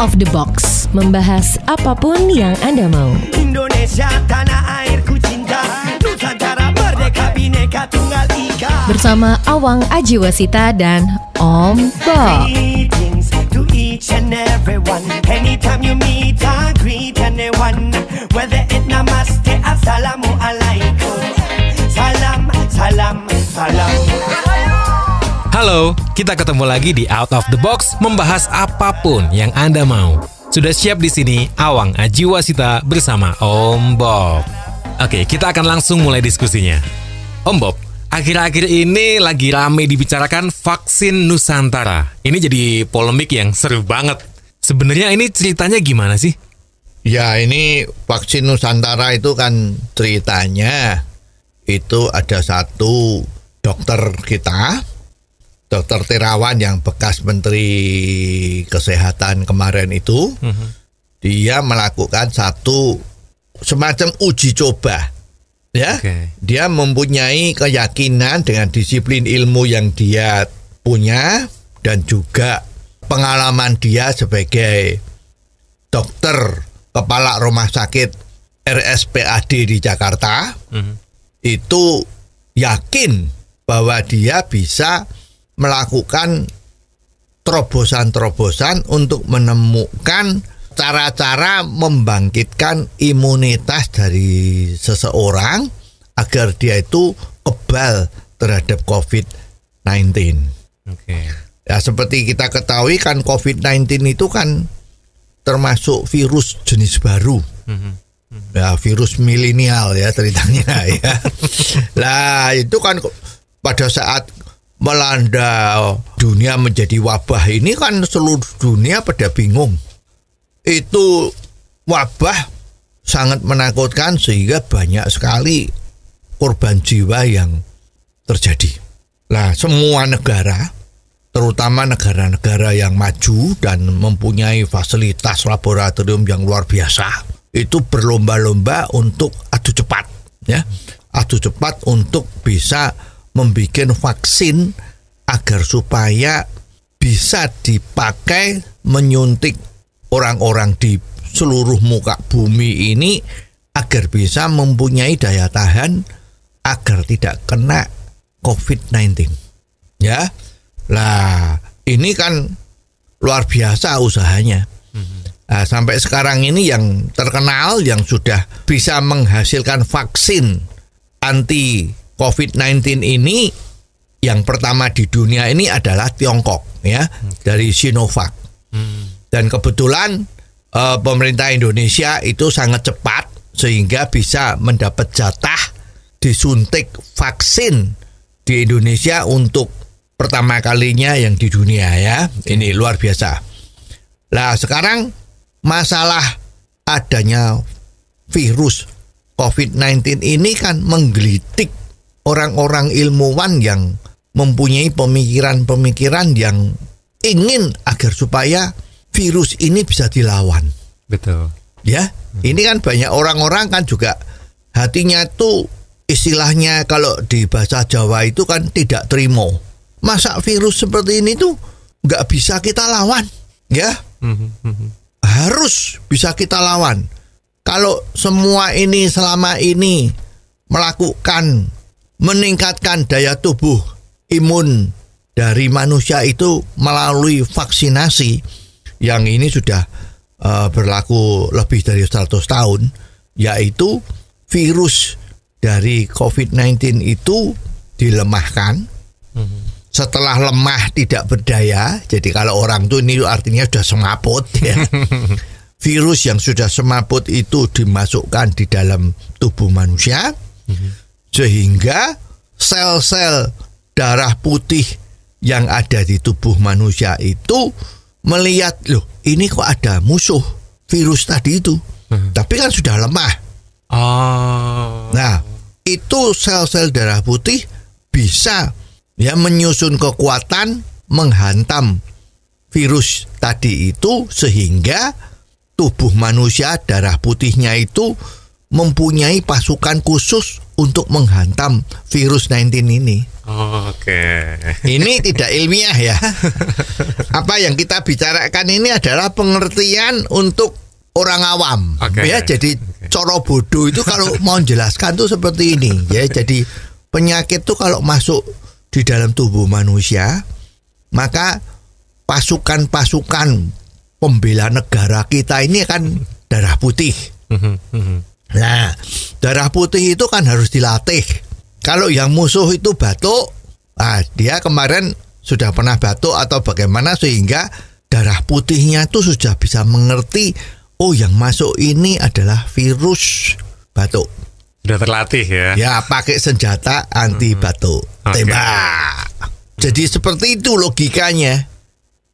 of the Box, membahas apapun yang Anda mau. Indonesia tanah airku cinta, Nusantara merdeka bineka tunggal ika. Bersama Awang Ajiwasita dan Om Bob. Salam, salam, salam. Halo, kita ketemu lagi di Out of the Box membahas apapun yang Anda mau. Sudah siap di sini Awang Ajiwasita bersama Om Bob. Oke, kita akan langsung mulai diskusinya. Om Bob, akhir-akhir ini lagi rame dibicarakan vaksin Nusantara. Ini jadi polemik yang seru banget. Sebenarnya ini ceritanya gimana sih? Ya, ini vaksin Nusantara itu kan ceritanya itu ada satu dokter kita Dokter Terawan yang bekas Menteri Kesehatan kemarin itu, mm -hmm. dia melakukan satu semacam uji coba, ya. Okay. Dia mempunyai keyakinan dengan disiplin ilmu yang dia punya dan juga pengalaman dia sebagai dokter kepala rumah sakit RSPAD di Jakarta, mm -hmm. itu yakin bahwa dia bisa melakukan terobosan-terobosan untuk menemukan cara-cara membangkitkan imunitas dari seseorang agar dia itu kebal terhadap COVID-19. Okay. Ya seperti kita ketahui kan COVID-19 itu kan termasuk virus jenis baru. Mm-hmm. Ya virus milenial ya ceritanya ya. Lah itu kan pada saat melanda dunia menjadi wabah ini kan seluruh dunia pada bingung. Itu wabah sangat menakutkan sehingga banyak sekali korban jiwa yang terjadi. Nah, semua negara terutama negara-negara yang maju dan mempunyai fasilitas laboratorium yang luar biasa itu berlomba-lomba untuk adu cepat ya adu cepat untuk bisa membuat vaksin agar supaya bisa dipakai menyuntik orang-orang di seluruh muka bumi ini agar bisa mempunyai daya tahan agar tidak kena COVID-19. Ya. Lah, ini kan luar biasa usahanya. Hmm. Nah, sampai sekarang ini yang terkenal yang sudah bisa menghasilkan vaksin anti COVID-19 ini yang pertama di dunia ini adalah Tiongkok ya okay. dari Sinovac hmm. dan kebetulan e, pemerintah Indonesia itu sangat cepat sehingga bisa mendapat jatah disuntik vaksin di Indonesia untuk pertama kalinya yang di dunia ya okay. ini luar biasa. lah sekarang masalah adanya virus COVID-19 ini kan menggelitik orang-orang ilmuwan yang mempunyai pemikiran-pemikiran yang ingin agar supaya virus ini bisa dilawan. Betul. Ya, hmm. ini kan banyak orang-orang kan juga hatinya tuh istilahnya kalau di bahasa Jawa itu kan tidak terima. Masa virus seperti ini tuh nggak bisa kita lawan, ya? Hmm. Hmm. Harus bisa kita lawan. Kalau semua ini selama ini melakukan meningkatkan daya tubuh imun dari manusia itu melalui vaksinasi yang ini sudah uh, berlaku lebih dari 100 tahun yaitu virus dari COVID-19 itu dilemahkan hmm. setelah lemah tidak berdaya jadi kalau orang tuh ini artinya sudah semaput ya virus yang sudah semaput itu dimasukkan di dalam tubuh manusia hmm sehingga sel-sel darah putih yang ada di tubuh manusia itu melihat loh ini kok ada musuh virus tadi itu hmm. tapi kan sudah lemah oh. nah itu sel-sel darah putih bisa ya menyusun kekuatan menghantam virus tadi itu sehingga tubuh manusia darah putihnya itu mempunyai pasukan khusus untuk menghantam virus 19 ini. Oh, Oke. Okay. Ini tidak ilmiah ya. Apa yang kita bicarakan ini adalah pengertian untuk orang awam. Okay. Ya, jadi okay. coro bodoh itu kalau mau jelaskan tuh seperti ini. Ya, jadi penyakit tuh kalau masuk di dalam tubuh manusia, maka pasukan-pasukan pembela negara kita ini kan darah putih. Mhm, mhm. Nah, darah putih itu kan harus dilatih. Kalau yang musuh itu batuk, ah dia kemarin sudah pernah batuk atau bagaimana sehingga darah putihnya itu sudah bisa mengerti oh yang masuk ini adalah virus batuk. Sudah terlatih ya. Ya, pakai senjata anti batuk. Okay. Tembak. Jadi seperti itu logikanya.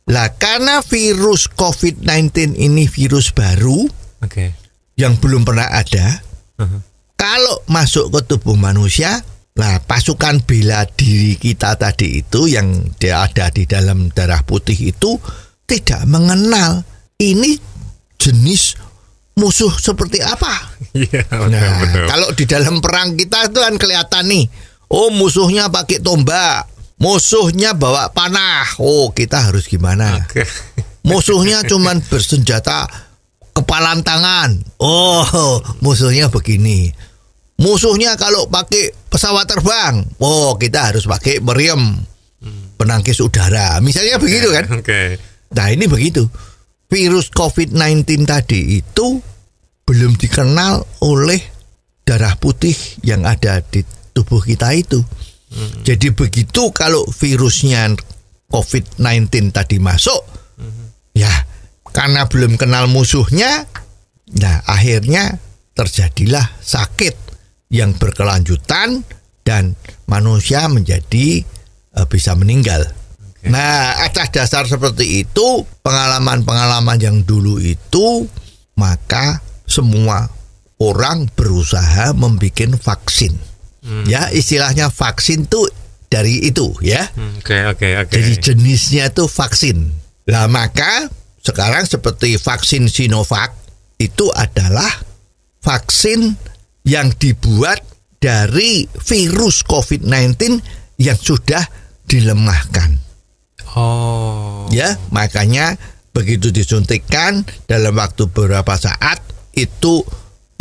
Lah karena virus COVID-19 ini virus baru. Oke. Okay yang belum pernah ada. Uh-huh. Kalau masuk ke tubuh manusia, nah pasukan bela diri kita tadi itu yang dia ada di dalam darah putih itu tidak mengenal ini jenis musuh seperti apa. Yeah, iya, betul. kalau di dalam perang kita itu kan kelihatan nih, oh musuhnya pakai tombak, musuhnya bawa panah. Oh, kita harus gimana? Okay. musuhnya cuman bersenjata kepalan tangan. Oh, musuhnya begini. Musuhnya kalau pakai pesawat terbang, oh kita harus pakai meriam penangkis udara. Misalnya begitu kan? Oke. Okay. Nah, ini begitu. Virus COVID-19 tadi itu belum dikenal oleh darah putih yang ada di tubuh kita itu. Hmm. Jadi begitu kalau virusnya COVID-19 tadi masuk, hmm. ya karena belum kenal musuhnya, nah akhirnya terjadilah sakit yang berkelanjutan dan manusia menjadi uh, bisa meninggal. Okay. Nah, atas dasar seperti itu, pengalaman-pengalaman yang dulu itu, maka semua orang berusaha membuat vaksin. Hmm. Ya, istilahnya vaksin tuh dari itu ya. Hmm, oke, okay, oke, okay, oke. Okay. Jadi jenisnya tuh vaksin. Lah maka sekarang seperti vaksin Sinovac itu adalah vaksin yang dibuat dari virus COVID-19 yang sudah dilemahkan. Oh. Ya, makanya begitu disuntikkan dalam waktu beberapa saat itu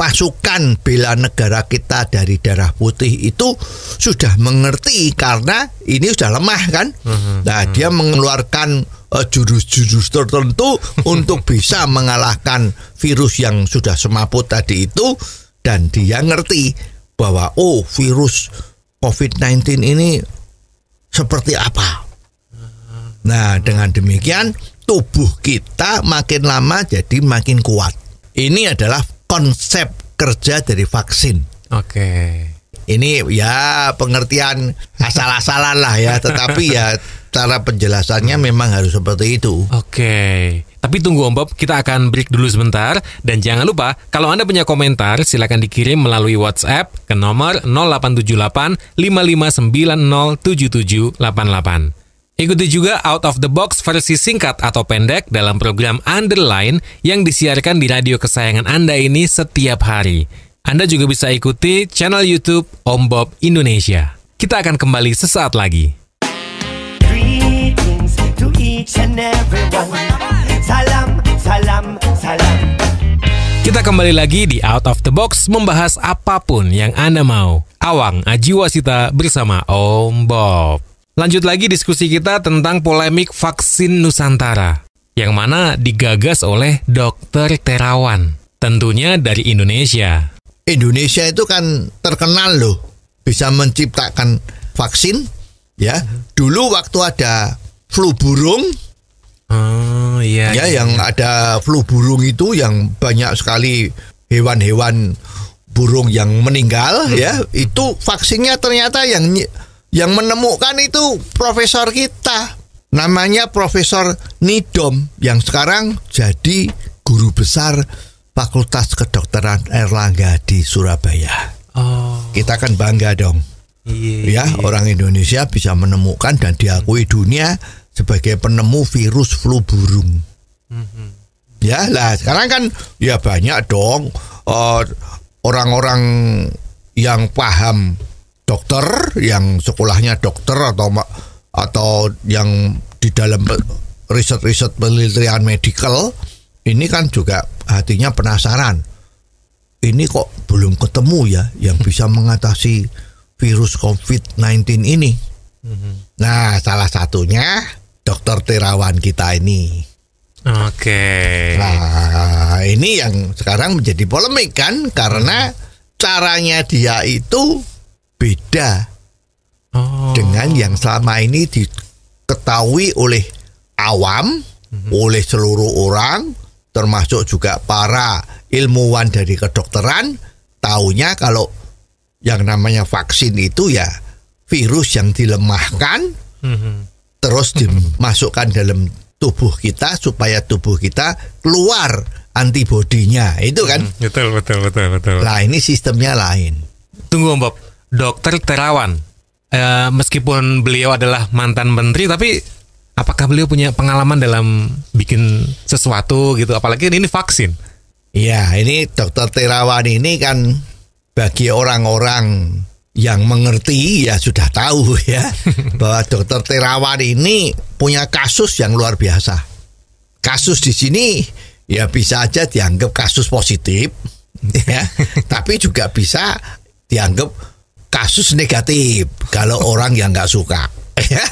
pasukan bela negara kita dari darah putih itu sudah mengerti karena ini sudah lemah kan. Mhm. Nah, dia mhm. mengeluarkan uh, jurus-jurus tertentu untuk bisa mengalahkan virus yang sudah semaput tadi itu dan dia ngerti bahwa oh virus COVID-19 ini seperti apa. Nah, dengan demikian tubuh kita makin lama jadi makin kuat. Ini adalah konsep kerja dari vaksin. Oke. Okay. Ini ya pengertian asal-asalan lah ya, tetapi ya cara penjelasannya hmm. memang harus seperti itu. Oke. Okay. Tapi tunggu Om Bob, kita akan break dulu sebentar dan jangan lupa kalau Anda punya komentar silakan dikirim melalui WhatsApp ke nomor 0878 55907788. Ikuti juga Out of the Box versi singkat atau pendek dalam program Underline yang disiarkan di radio kesayangan Anda ini setiap hari. Anda juga bisa ikuti channel YouTube Om Bob Indonesia. Kita akan kembali sesaat lagi. Salam, salam, salam. Kita kembali lagi di Out of the Box membahas apapun yang Anda mau. Awang Ajiwasita bersama Om Bob. Lanjut lagi diskusi kita tentang polemik vaksin Nusantara, yang mana digagas oleh Dokter Terawan, tentunya dari Indonesia. Indonesia itu kan terkenal loh, bisa menciptakan vaksin, ya. Dulu waktu ada flu burung, Oh iya. Ya iya. yang iya. ada flu burung itu yang banyak sekali hewan-hewan burung yang meninggal hmm. ya itu vaksinnya ternyata yang yang menemukan itu profesor kita, namanya Profesor Nidom yang sekarang jadi guru besar Fakultas Kedokteran Erlangga di Surabaya. Oh. Kita kan bangga dong. Iya, ya, iya. orang Indonesia bisa menemukan dan diakui dunia sebagai penemu virus flu burung. Mm-hmm. Ya lah, sekarang kan ya banyak dong uh, eh, orang -orang yang paham dokter yang sekolahnya dokter atau atau yang di dalam riset-riset penelitian medical ini kan juga hatinya penasaran. Ini kok belum ketemu ya yang bisa mengatasi virus COVID-19 ini. Mhm. Nah, salah satunya dokter Terawan kita ini. Oke. Nah, ini yang sekarang menjadi polemik kan karena caranya dia itu beda oh. dengan yang selama ini diketahui oleh awam, mm-hmm. oleh seluruh orang, termasuk juga para ilmuwan dari kedokteran, taunya kalau yang namanya vaksin itu ya virus yang dilemahkan, mm-hmm. terus mhm. dimasukkan dalam tubuh kita supaya tubuh kita keluar antibodinya itu kan mm, betul betul betul betul nah ini sistemnya lain tunggu Mbak. Dokter Terawan. E, meskipun beliau adalah mantan menteri, tapi apakah beliau punya pengalaman dalam bikin sesuatu gitu? Apalagi ini vaksin. Iya, ini Dokter Terawan ini kan bagi orang-orang yang mengerti ya sudah tahu ya bahwa Dokter Terawan ini punya kasus yang luar biasa. Kasus di sini ya bisa aja dianggap kasus positif ya, tapi juga bisa dianggap kasus negatif kalau orang yang nggak suka. ya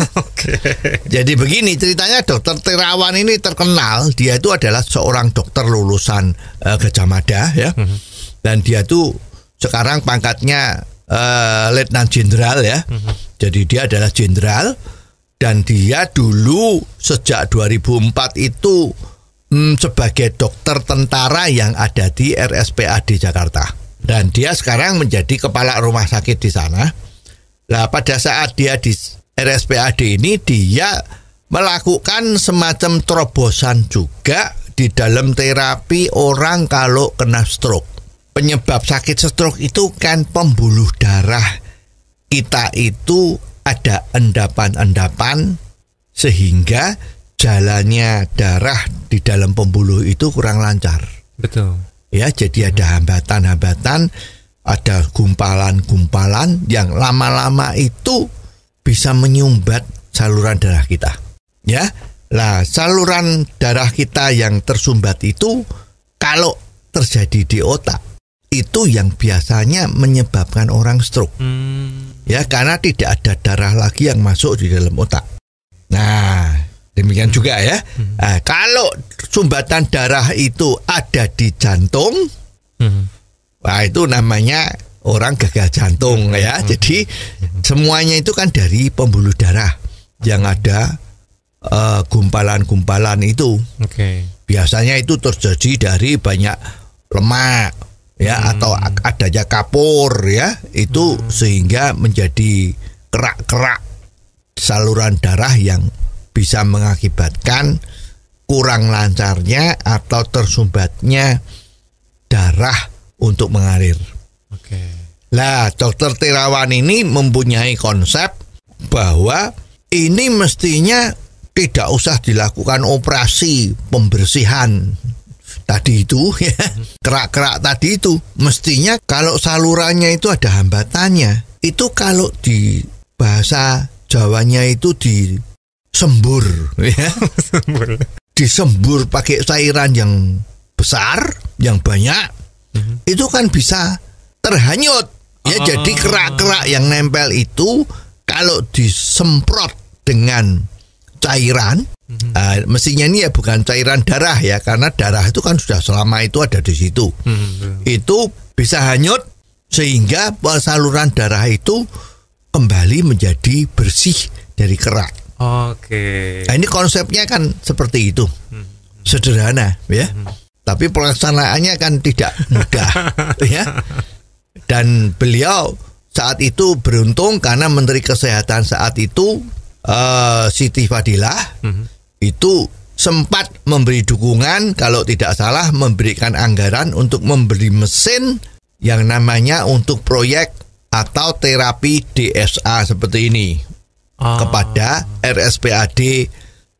Jadi begini ceritanya dokter Terawan ini terkenal dia itu adalah seorang dokter lulusan uh, Gajah Mada ya mhm. dan dia tuh sekarang pangkatnya uh, letnan jenderal ya mhm. jadi dia adalah jenderal dan dia dulu sejak 2004 itu mm, sebagai dokter tentara yang ada di RSPAD Jakarta dan dia sekarang menjadi kepala rumah sakit di sana. Nah, pada saat dia di RSPAD ini dia melakukan semacam terobosan juga di dalam terapi orang kalau kena stroke. Penyebab sakit stroke itu kan pembuluh darah kita itu ada endapan-endapan sehingga jalannya darah di dalam pembuluh itu kurang lancar. Betul ya jadi ada hambatan-hambatan ada gumpalan-gumpalan yang lama-lama itu bisa menyumbat saluran darah kita ya lah saluran darah kita yang tersumbat itu kalau terjadi di otak itu yang biasanya menyebabkan orang stroke hmm. ya karena tidak ada darah lagi yang masuk di dalam otak nah Demikian juga ya. Hmm. Nah, kalau sumbatan darah itu ada di jantung, hmm. wah itu namanya orang gagal jantung hmm. ya. Hmm. Jadi hmm. semuanya itu kan dari pembuluh darah yang ada gumpalan eh, gumpalan-gumpalan itu. Okay. Biasanya itu terjadi dari banyak lemak ya hmm. atau adanya kapur ya itu hmm. sehingga menjadi kerak-kerak saluran darah yang bisa mengakibatkan kurang lancarnya atau tersumbatnya darah untuk mengalir. Oke. Lah, dokter Tirawan ini mempunyai konsep bahwa ini mestinya tidak usah dilakukan operasi pembersihan tadi itu ya kerak-kerak tadi itu mestinya kalau salurannya itu ada hambatannya itu kalau di bahasa Jawanya itu di sembur ya sembur. disembur pakai cairan yang besar yang banyak mm-hmm. itu kan bisa terhanyut ya ah. jadi kerak-kerak yang nempel itu kalau disemprot dengan cairan mm-hmm. uh, mestinya ini ya bukan cairan darah ya karena darah itu kan sudah selama itu ada di situ mm-hmm. itu bisa hanyut sehingga saluran darah itu kembali menjadi bersih dari kerak Oke. Okay. Nah, ini konsepnya kan seperti itu, hmm. sederhana, ya. Hmm. Tapi pelaksanaannya kan tidak mudah, ya. Dan beliau saat itu beruntung karena Menteri Kesehatan saat itu uh, Siti Fadilah hmm. itu sempat memberi dukungan kalau tidak salah memberikan anggaran untuk memberi mesin yang namanya untuk proyek atau terapi DSA seperti ini oh. kepada RSPAD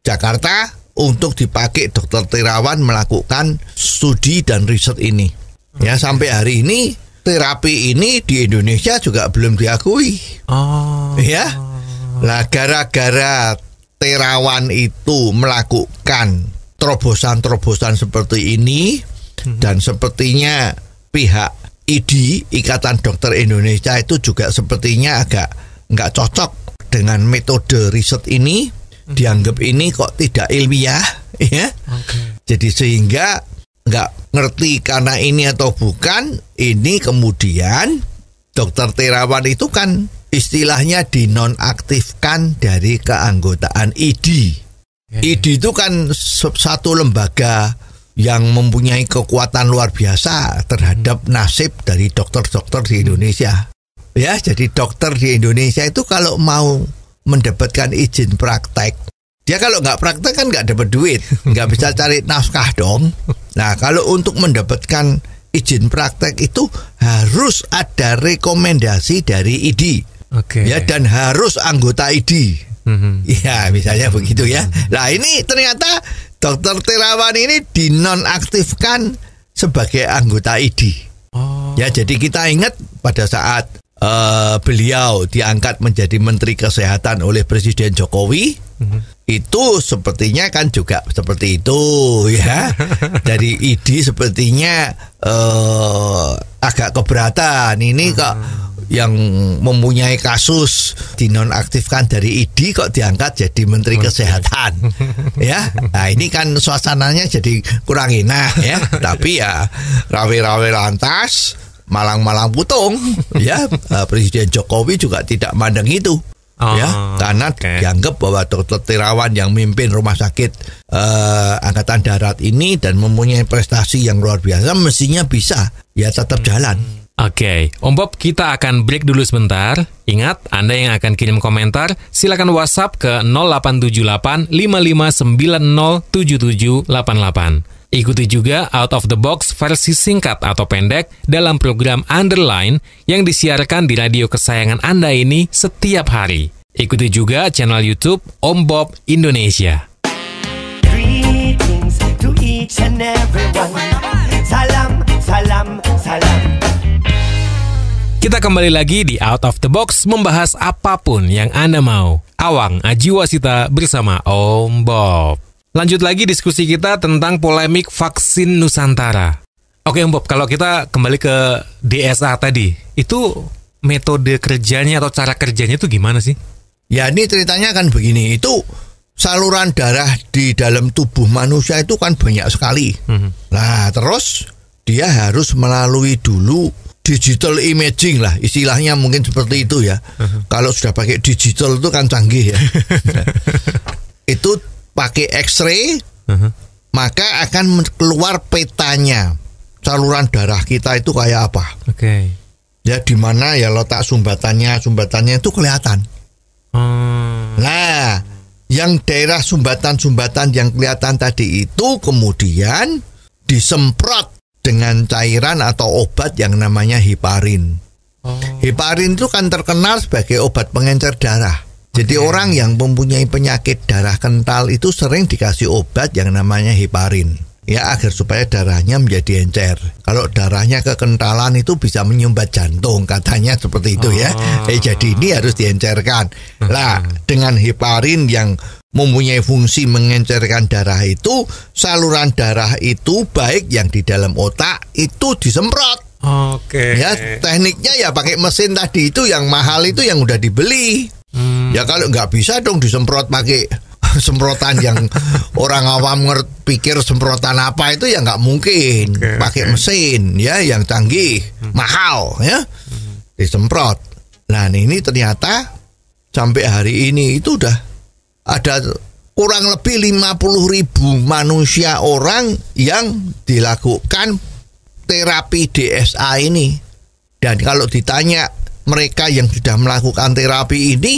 Jakarta untuk dipakai dokter Tirawan melakukan studi dan riset ini. Okay. Ya hmm. sampai hari ini terapi ini di Indonesia juga belum diakui. Oh. Ya. Lah gara-gara Terawan itu melakukan terobosan-terobosan seperti ini mm-hmm. dan sepertinya pihak ID Ikatan Dokter Indonesia itu juga sepertinya agak nggak cocok dengan metode riset ini mhm. dianggap ini kok tidak ilmiah ya. Okay. Jadi sehingga nggak ngerti karena ini atau bukan ini kemudian dokter Terawan itu kan istilahnya dinonaktifkan dari keanggotaan ID. Ya, ya. ID itu kan satu lembaga yang mempunyai kekuatan luar biasa terhadap hmm. nasib dari dokter-dokter di Indonesia ya jadi dokter di Indonesia itu kalau mau mendapatkan izin praktek dia kalau nggak praktek kan nggak dapat duit nggak bisa cari nafkah dong nah kalau untuk mendapatkan izin praktek itu harus ada rekomendasi dari ID okay. ya dan harus anggota ID mm mm-hmm. Ya, misalnya mm-hmm. begitu ya. Nah, ini ternyata Dokter Terawan ini dinonaktifkan sebagai anggota ID. Oh. Ya, jadi kita ingat pada saat uh, beliau diangkat menjadi menteri kesehatan oleh Presiden Jokowi mhm. itu sepertinya kan juga seperti itu ya dari ID sepertinya uh, agak keberatan ini mhm. kok yang mempunyai kasus dinonaktifkan dari ID kok diangkat jadi menteri kesehatan ya nah ini kan suasananya jadi kurang enak ya tapi ya rawe-rawe lantas malang-malang putung ya eh, Presiden Jokowi juga tidak mandang itu oh, ya karena okay. dianggap bahwa Dr. Tirawan yang memimpin rumah sakit eh, angkatan darat ini dan mempunyai prestasi yang luar biasa mestinya bisa ya tetap hmm. jalan. Oke, okay. Om Bob kita akan break dulu sebentar. Ingat, Anda yang akan kirim komentar, silakan WhatsApp ke 0878 5590 7788. Ikuti juga Out of the Box versi singkat atau pendek dalam program Underline yang disiarkan di radio kesayangan Anda ini setiap hari. Ikuti juga channel YouTube Om Bob Indonesia. Salam, salam, salam. Kita kembali lagi di Out of the Box membahas apapun yang Anda mau. Awang Ajiwasita bersama Om Bob. Lanjut lagi diskusi kita tentang polemik vaksin Nusantara. Oke, Om Bob, kalau kita kembali ke DSA tadi, itu metode kerjanya atau cara kerjanya itu gimana sih? Ya, ini ceritanya kan begini. Itu saluran darah di dalam tubuh manusia itu kan banyak sekali. Mm -hmm. Nah, terus dia harus melalui dulu digital imaging lah istilahnya mungkin seperti itu ya. Uh-huh. Kalau sudah pakai digital itu kan canggih ya. itu pakai X-ray, uh-huh. maka akan keluar petanya saluran darah kita itu kayak apa. Oke. Okay. Ya di mana ya letak sumbatannya, sumbatannya itu kelihatan. Hmm. Nah, yang daerah sumbatan-sumbatan yang kelihatan tadi itu kemudian disemprot dengan cairan atau obat yang namanya heparin. Oh. Heparin itu kan terkenal sebagai obat pengencer darah. Jadi okay. orang yang mempunyai penyakit darah kental itu sering dikasih obat yang namanya heparin ya agar supaya darahnya menjadi encer. Kalau darahnya kekentalan itu bisa menyumbat jantung katanya seperti itu ya. Oh. Eh, jadi ini harus diencerkan. Lah hmm. dengan heparin yang mempunyai fungsi mengencerkan darah itu saluran darah itu baik yang di dalam otak itu disemprot. Oke. Okay. Ya tekniknya ya pakai mesin tadi itu yang mahal itu yang udah dibeli. Hmm. Ya kalau nggak bisa dong disemprot pakai semprotan yang orang awam ngerti pikir semprotan apa itu ya nggak mungkin okay, pakai okay. mesin ya yang canggih hmm. mahal ya hmm. disemprot nah, nah ini ternyata sampai hari ini itu udah ada kurang lebih 50 ribu manusia orang yang dilakukan terapi DSA ini dan kalau ditanya mereka yang sudah melakukan terapi ini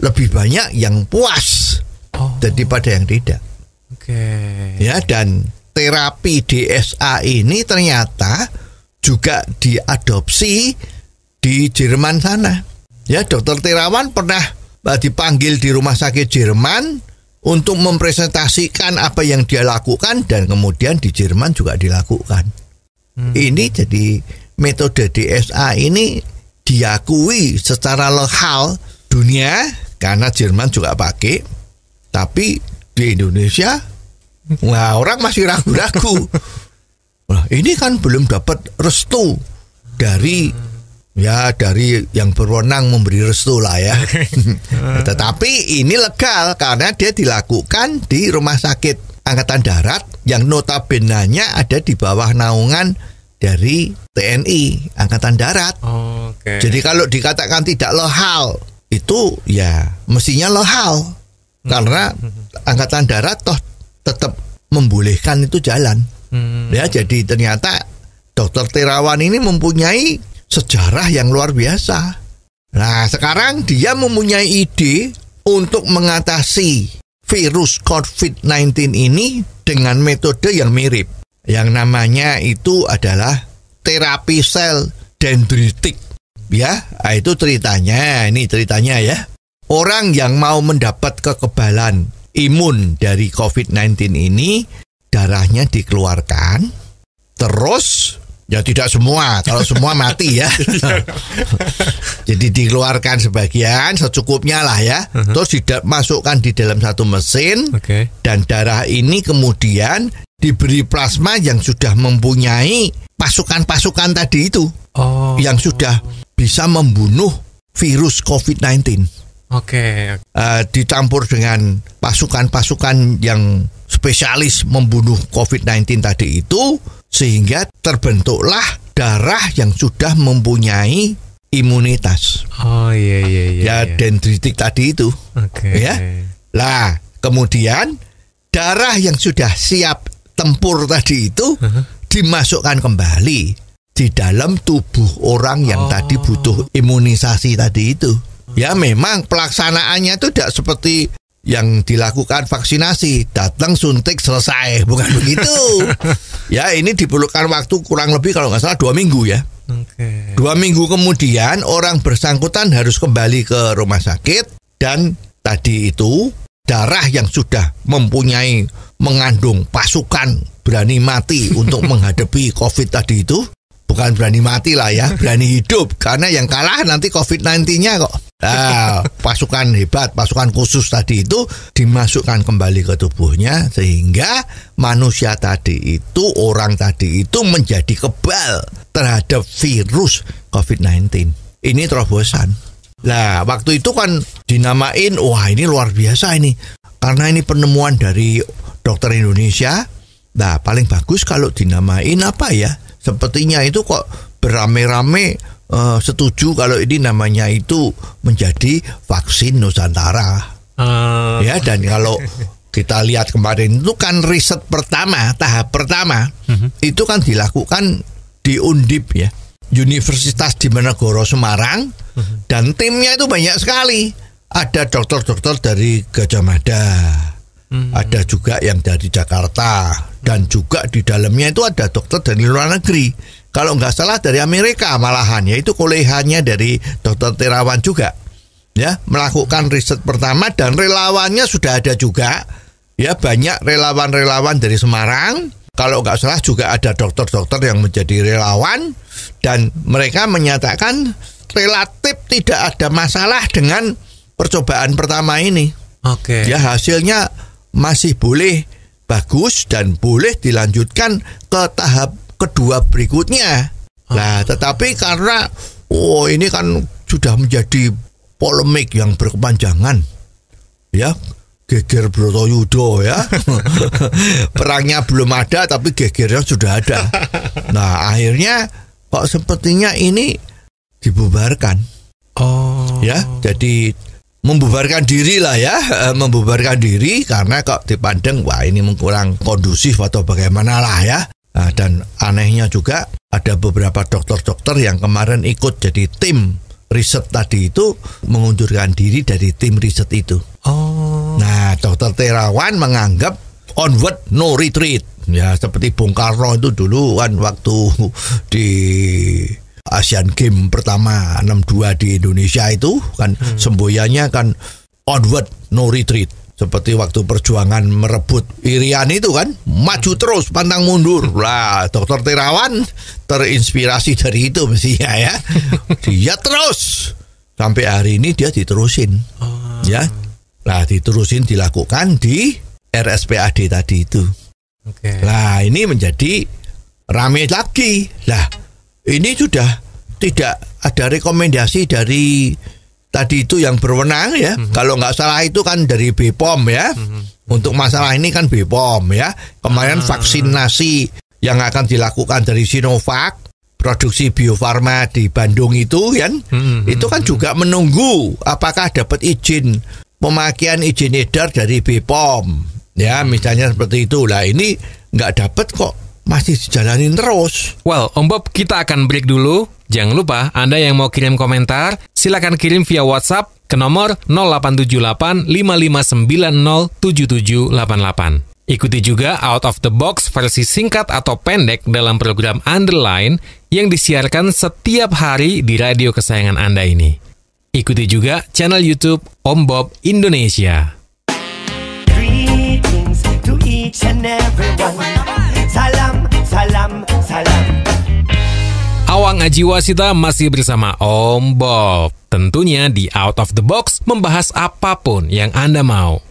lebih banyak yang puas oh. daripada yang tidak. Oke. Okay. Ya dan terapi DSA ini ternyata juga diadopsi di Jerman sana. Ya, Dokter Tirawan pernah eh, dipanggil di rumah sakit Jerman untuk mempresentasikan apa yang dia lakukan dan kemudian di Jerman juga dilakukan. Hmm. Ini jadi metode DSA ini diakui secara lokal dunia karena Jerman juga pakai tapi di Indonesia nah orang masih ragu-ragu nah, ini kan belum dapat restu dari ya dari yang berwenang memberi restu lah ya tetapi ini legal karena dia dilakukan di rumah sakit angkatan darat yang notabenanya ada di bawah naungan dari TNI angkatan darat oh, okay. jadi kalau dikatakan tidak lehal itu ya mestinya lehal hmm. karena angkatan darat toh tetap membolehkan itu jalan. Hmm. Ya jadi ternyata Dokter Terawan ini mempunyai sejarah yang luar biasa. Nah, sekarang dia mempunyai ide untuk mengatasi virus COVID-19 ini dengan metode yang mirip. Yang namanya itu adalah terapi sel dendritik ya ah, itu ceritanya ini ceritanya ya orang yang mau mendapat kekebalan imun dari COVID-19 ini darahnya dikeluarkan terus ya tidak semua kalau semua mati ya jadi dikeluarkan sebagian secukupnya lah ya uh-huh. terus dimasukkan di dalam satu mesin okay. dan darah ini kemudian diberi plasma yang sudah mempunyai pasukan-pasukan tadi itu oh. yang sudah bisa membunuh virus COVID-19. Oke. Okay. Uh, eh, dicampur dengan pasukan-pasukan yang spesialis membunuh COVID-19 tadi itu sehingga terbentuklah darah yang sudah mempunyai imunitas. Oh iya iya iya. Ya iya. dendritik tadi itu. Oke. Okay. Ya. Lah, kemudian darah yang sudah siap tempur tadi itu uh -huh. dimasukkan kembali di dalam tubuh orang yang oh. tadi butuh imunisasi tadi itu. Ya memang pelaksanaannya itu tidak seperti yang dilakukan vaksinasi datang suntik selesai bukan begitu ya ini diperlukan waktu kurang lebih kalau nggak salah dua minggu ya okay. dua minggu kemudian orang bersangkutan harus kembali ke rumah sakit dan tadi itu darah yang sudah mempunyai mengandung pasukan berani mati untuk menghadapi covid tadi itu bukan berani mati lah ya, berani hidup karena yang kalah nanti COVID-19-nya kok. Nah, pasukan hebat, pasukan khusus tadi itu dimasukkan kembali ke tubuhnya sehingga manusia tadi itu, orang tadi itu menjadi kebal terhadap virus COVID-19. Ini terobosan. Lah, waktu itu kan dinamain, wah ini luar biasa ini. Karena ini penemuan dari dokter Indonesia. Nah, paling bagus kalau dinamain apa ya? sepertinya itu kok berame-rame uh, setuju kalau ini namanya itu menjadi vaksin Nusantara. Uh. Ya dan kalau kita lihat kemarin itu kan riset pertama tahap pertama uh-huh. itu kan dilakukan di Undip ya Universitas di Semarang uh-huh. dan timnya itu banyak sekali ada dokter-dokter dari Gajah Mada hmm. ada juga yang dari Jakarta dan juga di dalamnya itu ada dokter dari luar negeri kalau nggak salah dari Amerika malahan ya itu kolehannya dari dokter Terawan juga ya melakukan riset pertama dan relawannya sudah ada juga ya banyak relawan-relawan dari Semarang kalau nggak salah juga ada dokter-dokter yang menjadi relawan dan mereka menyatakan relatif tidak ada masalah dengan percobaan pertama ini Oke. Okay. Ya hasilnya masih boleh bagus dan boleh dilanjutkan ke tahap kedua berikutnya. Nah, ah. tetapi karena oh ini kan sudah menjadi polemik yang berkepanjangan. Ya, geger Broto Yudo ya. Perangnya belum ada tapi gegernya sudah ada. Nah, akhirnya kok sepertinya ini dibubarkan. Oh. Ya, jadi membubarkan diri lah ya eh, membubarkan diri karena kok dipandang wah ini kurang kondusif atau bagaimana lah ya nah, dan anehnya juga ada beberapa dokter-dokter yang kemarin ikut jadi tim riset tadi itu mengundurkan diri dari tim riset itu oh. nah dokter Terawan menganggap onward no retreat ya seperti Bung Karno itu dulu kan waktu di Asian Game pertama 62 di Indonesia itu kan hmm. semboyannya kan onward no retreat seperti waktu perjuangan merebut Irian itu kan maju terus pantang mundur lah dokter Tirawan terinspirasi dari itu mestinya ya dia terus sampai hari ini dia diterusin oh. ya lah diterusin dilakukan di RSPAD tadi itu okay. lah ini menjadi rame lagi lah ini sudah tidak ada rekomendasi dari tadi itu yang berwenang ya. Mm -hmm. Kalau nggak salah itu kan dari BPOM ya. Mm -hmm. Untuk masalah ini kan BPOM ya. Kemarin ah. vaksinasi yang akan dilakukan dari Sinovac, produksi Bio Farma di Bandung itu kan, mm -hmm. itu kan juga menunggu apakah dapat izin pemakaian izin edar dari BPOM ya, mhm. misalnya seperti itu. Lah ini nggak dapat kok masih dijalanin terus. Well, Om Bob, kita akan break dulu. Jangan lupa, Anda yang mau kirim komentar, silakan kirim via WhatsApp ke nomor 0878 Ikuti juga Out of the Box versi singkat atau pendek dalam program Underline yang disiarkan setiap hari di radio kesayangan Anda ini. Ikuti juga channel YouTube Om Bob Indonesia. Salam salam, salam. Awang Aji Wasita masih bersama Om Bob. Tentunya di Out of the Box membahas apapun yang Anda mau.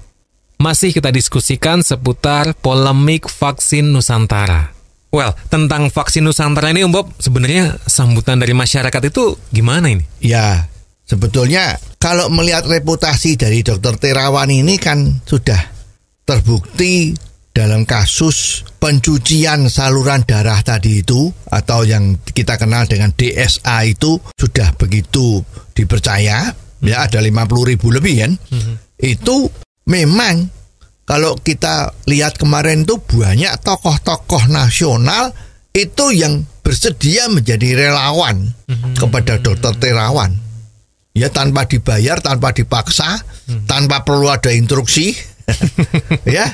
Masih kita diskusikan seputar polemik vaksin Nusantara. Well, tentang vaksin Nusantara ini Om Bob, sebenarnya sambutan dari masyarakat itu gimana ini? Ya, sebetulnya kalau melihat reputasi dari dokter Terawan ini kan sudah terbukti dalam kasus pencucian saluran darah tadi itu atau yang kita kenal dengan DSA itu sudah begitu dipercaya ya, hmm. ya ada 50 ribu lebih kan hmm. itu memang kalau kita lihat kemarin itu banyak tokoh-tokoh nasional itu yang bersedia menjadi relawan hmm. kepada dokter Terawan ya tanpa dibayar tanpa dipaksa hmm. tanpa perlu ada instruksi ya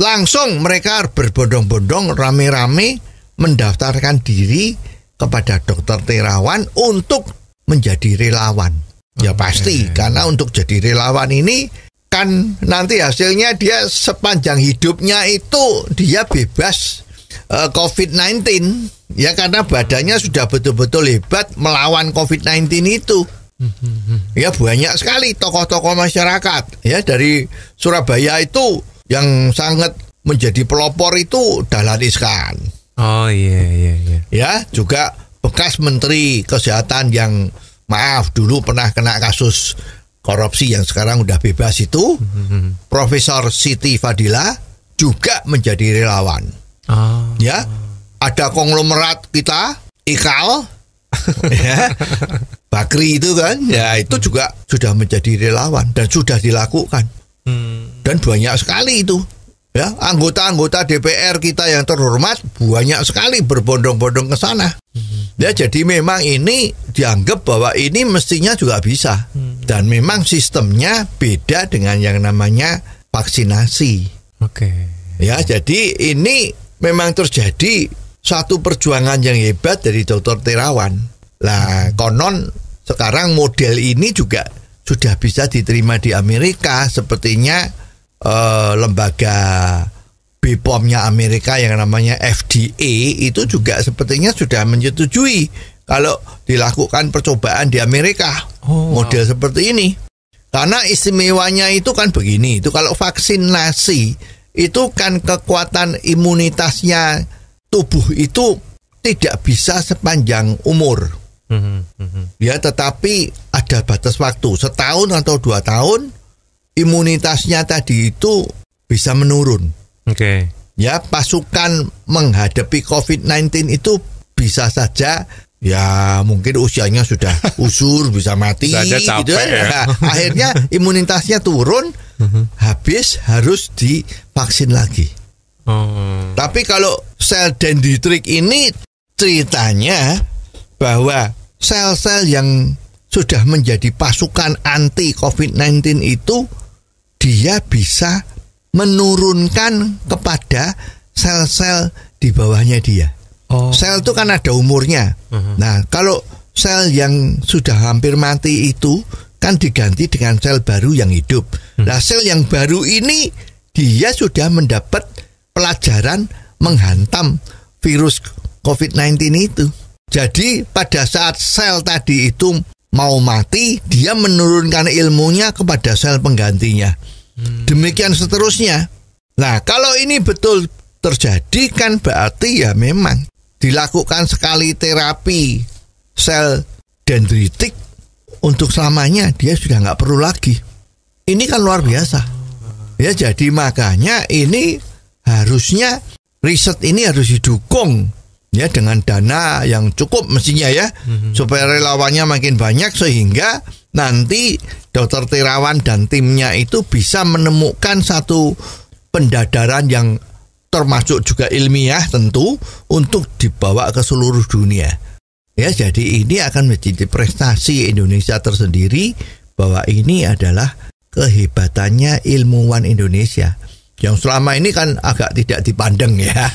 Langsung mereka berbondong-bondong rame-rame mendaftarkan diri kepada dokter Terawan untuk menjadi relawan. Ya pasti, karena untuk jadi relawan ini kan nanti hasilnya dia sepanjang hidupnya itu dia bebas uh, eh, COVID-19 ya karena badannya sudah betul-betul hebat melawan COVID-19 itu. Hmm, hmm, hmm. Ya banyak sekali tokoh-tokoh masyarakat ya dari Surabaya itu yang sangat menjadi pelopor itu Dahlan Iskan. Oh iya iya iya. Ya, juga bekas menteri kesehatan yang maaf dulu pernah kena kasus korupsi yang sekarang udah bebas itu mm-hmm. Profesor Siti Fadila juga menjadi relawan. Oh. Ya, ada konglomerat kita Ikal ya. Bakri itu kan, ya itu juga sudah menjadi relawan dan sudah dilakukan. Hmm. Dan banyak sekali itu. Ya, anggota-anggota DPR kita yang terhormat banyak sekali berbondong-bondong ke sana. Hmm. Ya, jadi memang ini dianggap bahwa ini mestinya juga bisa. Hmm. Dan memang sistemnya beda dengan yang namanya vaksinasi. Oke. Okay. Ya, jadi ini memang terjadi satu perjuangan yang hebat dari Dr. Terawan. Lah, hmm. konon sekarang model ini juga sudah bisa diterima di Amerika sepertinya eh, lembaga BPOM-nya Amerika yang namanya FDA itu juga sepertinya sudah menyetujui kalau dilakukan percobaan di Amerika oh, model seperti ini karena istimewanya itu kan begini itu kalau vaksinasi itu kan kekuatan imunitasnya tubuh itu tidak bisa sepanjang umur Mm-hmm. Mm-hmm. Ya, tetapi ada batas waktu setahun atau dua tahun imunitasnya tadi itu bisa menurun. Oke. Okay. Ya, pasukan menghadapi COVID-19 itu bisa saja ya mungkin usianya sudah usur bisa mati Bisa gitu capek gitu. ya. ya. akhirnya imunitasnya turun mm-hmm. habis harus divaksin lagi. Oh. Tapi kalau sel dendritik ini ceritanya bahwa sel-sel yang sudah menjadi pasukan anti COVID-19 itu dia bisa menurunkan kepada sel-sel di bawahnya dia. Oh. Sel itu kan ada umurnya. Uh-huh. Nah, kalau sel yang sudah hampir mati itu kan diganti dengan sel baru yang hidup. Hmm. Nah, sel yang baru ini dia sudah mendapat pelajaran menghantam virus COVID-19 itu. Jadi pada saat sel tadi itu mau mati, dia menurunkan ilmunya kepada sel penggantinya. Hmm. Demikian seterusnya. Nah, kalau ini betul terjadi kan berarti ya memang dilakukan sekali terapi sel dendritik untuk selamanya dia sudah nggak perlu lagi. Ini kan luar biasa. Ya jadi makanya ini harusnya riset ini harus didukung ya dengan dana yang cukup mestinya ya mm-hmm. supaya relawannya makin banyak sehingga nanti dokter Tirawan dan timnya itu bisa menemukan satu pendadaran yang termasuk juga ilmiah tentu untuk dibawa ke seluruh dunia ya jadi ini akan menjadi prestasi Indonesia tersendiri bahwa ini adalah kehebatannya ilmuwan Indonesia yang selama ini kan agak tidak dipandang ya.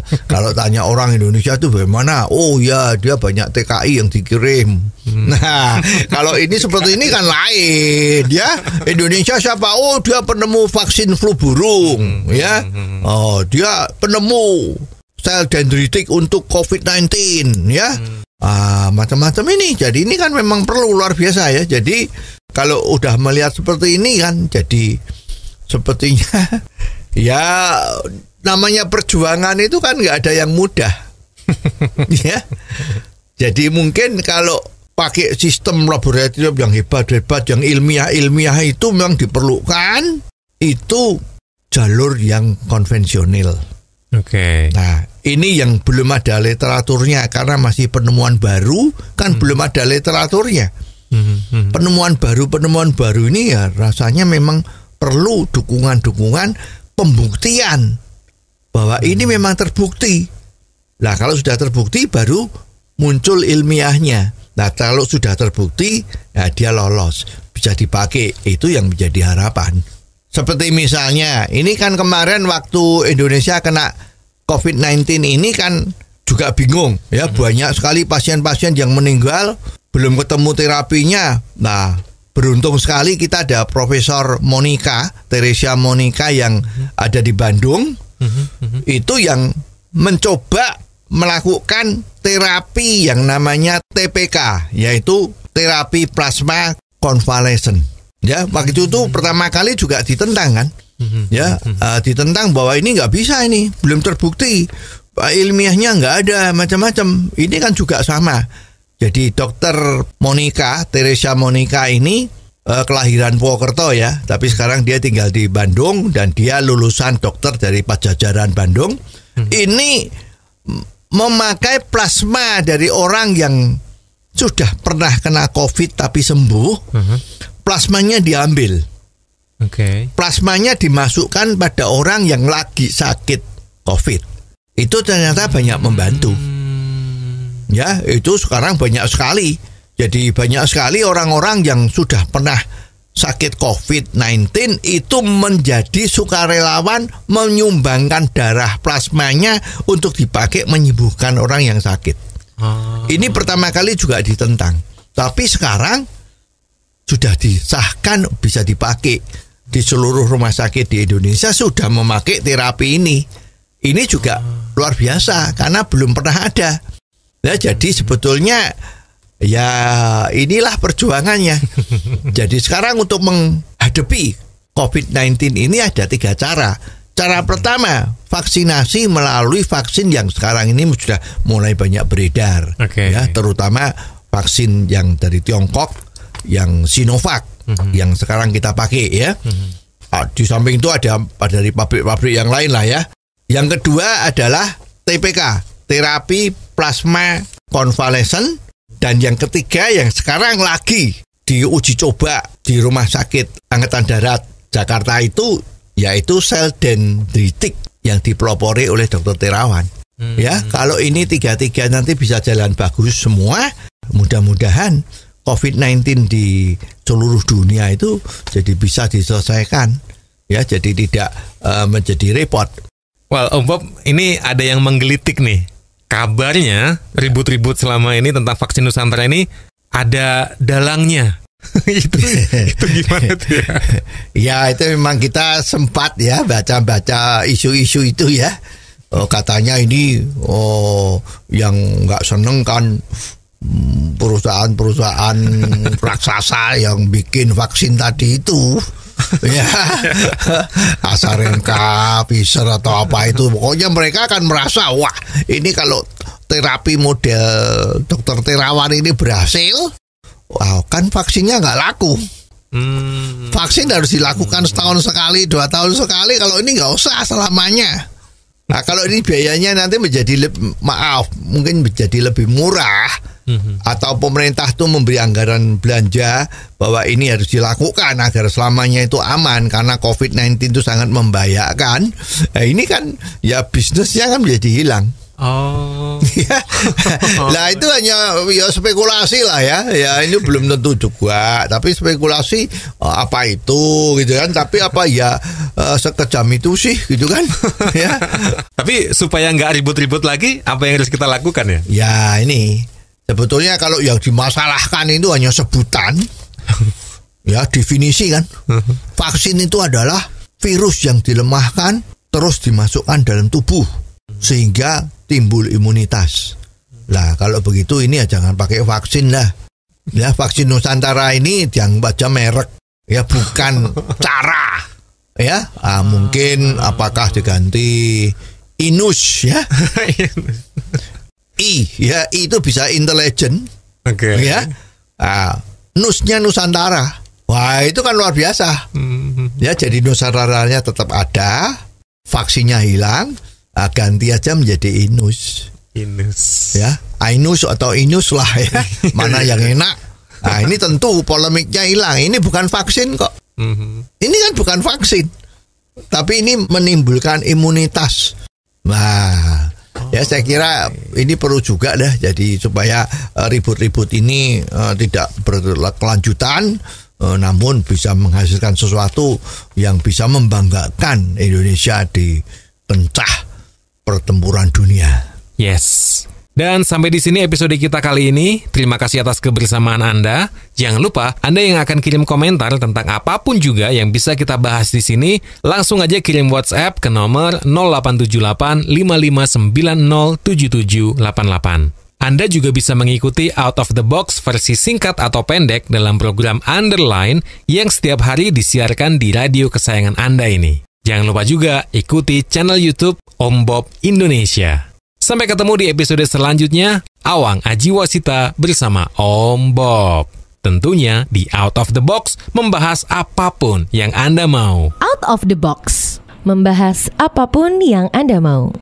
Kalau tanya orang Indonesia itu bagaimana? Oh ya, dia banyak TKI yang dikirim. Hmm. Nah, kalau ini seperti ini kan lain ya. Indonesia siapa? Oh, dia penemu vaksin flu burung hmm. ya. Hmm. Oh, dia penemu sel dendritik untuk COVID-19 ya. Ah, macam-macam ini. Jadi ini kan memang perlu luar biasa ya. Jadi kalau udah melihat seperti ini kan jadi sepertinya ya namanya perjuangan itu kan nggak ada yang mudah ya jadi mungkin kalau pakai sistem laboratorium yang hebat-hebat yang ilmiah-ilmiah itu memang diperlukan itu jalur yang konvensional. Oke. Okay. Nah, ini yang belum ada literaturnya karena masih penemuan baru kan hmm. belum ada literaturnya. Hmm, hmm, hmm. Penemuan baru, penemuan baru ini ya rasanya memang perlu dukungan-dukungan pembuktian bahwa hmm. ini memang terbukti. Nah, kalau sudah terbukti baru muncul ilmiahnya. Nah, kalau sudah terbukti, nah dia lolos, bisa dipakai. Itu yang menjadi harapan. Seperti misalnya, ini kan kemarin waktu Indonesia kena COVID-19 ini kan juga bingung ya, hmm. banyak sekali pasien-pasien yang meninggal belum ketemu terapinya. Nah, beruntung sekali kita ada Profesor Monica Teresia Monica yang ada di Bandung itu yang mencoba melakukan terapi yang namanya TPK yaitu terapi plasma convalescent ya waktu itu tuh pertama kali juga ditentang kan ya uh, ditentang bahwa ini nggak bisa ini belum terbukti ilmiahnya nggak ada macam-macam ini kan juga sama jadi dokter Monica, Teresa Monica ini eh, kelahiran Purwokerto ya, tapi sekarang dia tinggal di Bandung dan dia lulusan dokter dari Pajajaran Bandung. Hmm. Ini memakai plasma dari orang yang sudah pernah kena COVID tapi sembuh, hmm. plasmanya diambil. Okay. Plasmanya dimasukkan pada orang yang lagi sakit COVID. Itu ternyata banyak membantu. Hmm ya itu sekarang banyak sekali. Jadi banyak sekali orang-orang yang sudah pernah sakit COVID-19 itu menjadi sukarelawan menyumbangkan darah plasmanya untuk dipakai menyembuhkan orang yang sakit. Ah. Ini pertama kali juga ditentang. Tapi sekarang sudah disahkan bisa dipakai di seluruh rumah sakit di Indonesia sudah memakai terapi ini. Ini juga ah. luar biasa karena belum pernah ada. Ya jadi sebetulnya ya inilah perjuangannya. jadi sekarang untuk menghadapi COVID-19 ini ada tiga cara. Cara pertama, vaksinasi melalui vaksin yang sekarang ini sudah mulai banyak beredar. Okay. Ya, terutama vaksin yang dari Tiongkok yang Sinovac mm -hmm. yang sekarang kita pakai ya. Mm -hmm. Di samping itu ada dari pabrik-pabrik yang lain lah ya. Yang kedua adalah TPK, terapi plasma konvalesen dan yang ketiga yang sekarang lagi diuji coba di rumah sakit Angkatan Darat Jakarta itu yaitu sel dendritik yang dipelopori oleh dokter Terawan. Hmm. Ya, kalau ini tiga-tiga nanti bisa jalan bagus semua, mudah-mudahan COVID-19 di seluruh dunia itu jadi bisa diselesaikan. Ya, jadi tidak uh, menjadi repot. Well, Om Bob, ini ada yang menggelitik nih kabarnya ribut-ribut selama ini tentang vaksin Nusantara ini ada dalangnya. itu, itu gimana tuh ya? ya itu memang kita sempat ya baca-baca isu-isu itu ya. Oh, katanya ini oh yang nggak seneng kan perusahaan-perusahaan raksasa yang bikin vaksin tadi itu ya AstraZeneca, Pfizer atau apa itu pokoknya mereka akan merasa wah ini kalau terapi model dokter Terawan ini berhasil wow kan vaksinnya nggak laku hmm. vaksin harus dilakukan setahun sekali dua tahun sekali kalau ini nggak usah selamanya nah kalau ini biayanya nanti menjadi maaf mungkin menjadi lebih murah hmm. atau pemerintah tuh memberi anggaran belanja bahwa ini harus dilakukan agar selamanya itu aman karena COVID-19 itu sangat membahayakan. Nah, ini kan ya bisnisnya kan menjadi hilang. Oh. Ya. lah itu hanya ya spekulasi lah ya. Ya ini belum tentu juga, tapi spekulasi eh, apa itu gitu kan. Tapi apa ya eh, sekejam itu sih gitu kan. ya. Tapi supaya nggak ribut-ribut lagi, apa yang harus kita lakukan ya? Ya ini Sebetulnya kalau yang dimasalahkan itu hanya sebutan, ya definisi kan. Vaksin itu adalah virus yang dilemahkan terus dimasukkan dalam tubuh sehingga timbul imunitas. Lah kalau begitu ini ya jangan pakai vaksin lah. Ya vaksin Nusantara ini yang baca merek ya bukan cara ya ah, mungkin apakah diganti inus ya I ya I itu bisa intelijen oke okay. ya nah, nusnya Nusantara wah itu kan luar biasa mm-hmm. ya jadi Nusantaranya tetap ada vaksinnya hilang nah, ganti aja menjadi Inus Inus ya inus atau Inus lah ya mana yang enak nah ini tentu polemiknya hilang ini bukan vaksin kok mm-hmm. ini kan bukan vaksin tapi ini menimbulkan imunitas nah Ya saya kira ini perlu juga dah jadi supaya eh, ribut-ribut uh, ini uh, tidak berkelanjutan uh, namun bisa menghasilkan sesuatu yang bisa membanggakan Indonesia di pencah pertempuran dunia. Yes. Dan sampai di sini episode kita kali ini. Terima kasih atas kebersamaan Anda. Jangan lupa, Anda yang akan kirim komentar tentang apapun juga yang bisa kita bahas di sini, langsung aja kirim WhatsApp ke nomor 0878 55907788. Anda juga bisa mengikuti Out of the Box versi singkat atau pendek dalam program Underline yang setiap hari disiarkan di radio kesayangan Anda ini. Jangan lupa juga ikuti channel YouTube Om Bob Indonesia. Sampai ketemu di episode selanjutnya, Awang Aji Wasita bersama Om Bob. Tentunya di Out of the Box membahas apapun yang Anda mau. Out of the Box, membahas apapun yang Anda mau.